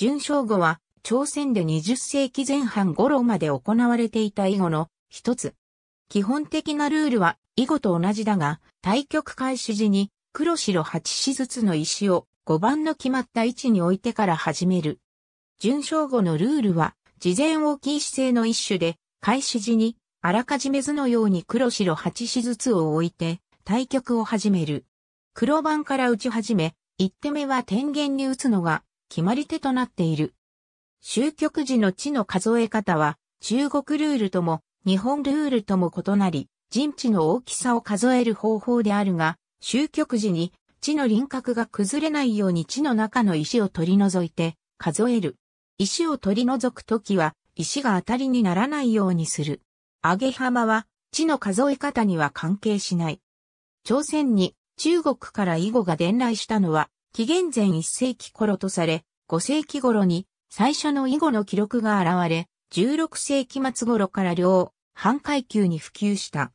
準将語は、朝鮮で20世紀前半頃まで行われていた囲碁の一つ。基本的なルールは囲碁と同じだが、対局開始時に黒白8子ずつの石を5番の決まった位置に置いてから始める。準将語のルールは、事前大きい姿勢の一種で、開始時にあらかじめ図のように黒白8子ずつを置いて対局を始める。黒番から打ち始め、1手目は天元に打つのが決まり手となっている。終局時の地の数え方は、中国ルールとも、日本ルールとも異なり、陣地の大きさを数える方法であるが、終局時に地の輪郭が崩れないように地の中の石を取り除いて数える。石を取り除くときは石が当たりにならないようにする。上げ浜は地の数え方には関係しない。朝鮮に中国から囲碁が伝来したのは紀元前1世紀頃とされ、5世紀頃に最初の囲碁の記録が現れ、16世紀末頃から両半階級に普及した。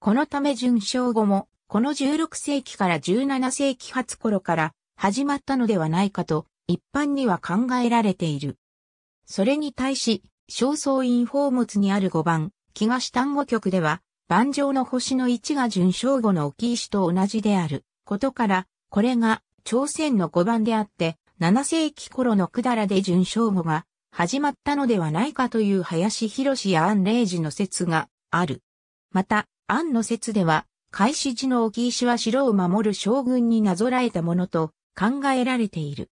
このため順称後も、この16世紀から17世紀初頃から始まったのではないかと一般には考えられている。それに対し、正倉院宝物にある5番、東単語局では、盤上の星の位置が順章後の置き石と同じであることから、これが朝鮮の5番であって、7世紀頃のくだらで準正語が始まったのではないかという林博や安霊寺の説がある。また、安の説では、開始時の沖石は城を守る将軍になぞらえたものと考えられている。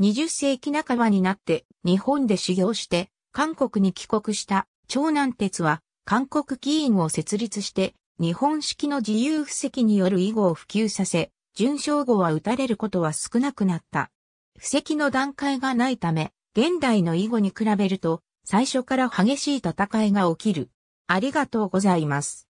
20世紀半ばになって日本で修行して韓国に帰国した長南鉄は韓国議員を設立して日本式の自由布石による囲碁を普及させ準将号は打たれることは少なくなった。布石の段階がないため、現代の囲碁に比べると、最初から激しい戦いが起きる。ありがとうございます。